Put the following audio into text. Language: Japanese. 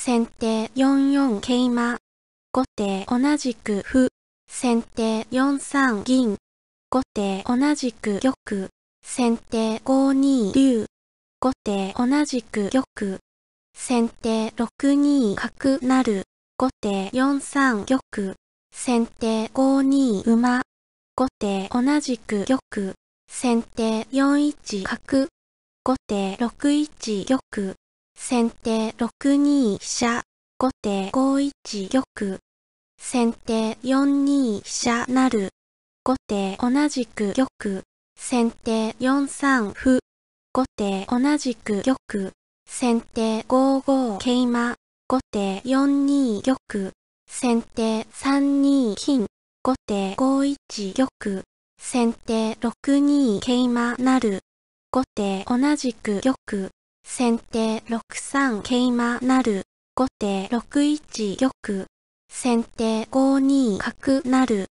先手4四桂馬。後手同じく歩。先手4三銀。後手同じく玉。先手5二竜。後手同じく玉。先手6二角成。後手4三玉。先手5二馬。後手同じく玉。先手4一角。後手6一玉。先手6二飛車、後手5一玉。先手4二飛車なる。後手同じく玉。先手4三歩。後手同じく玉。先手5五桂馬。後手4二玉。先手3二金。後手5一玉。先手6二桂馬なる。後手同じく玉。先手6三桂馬なる。後手6一玉。先手5二角なる。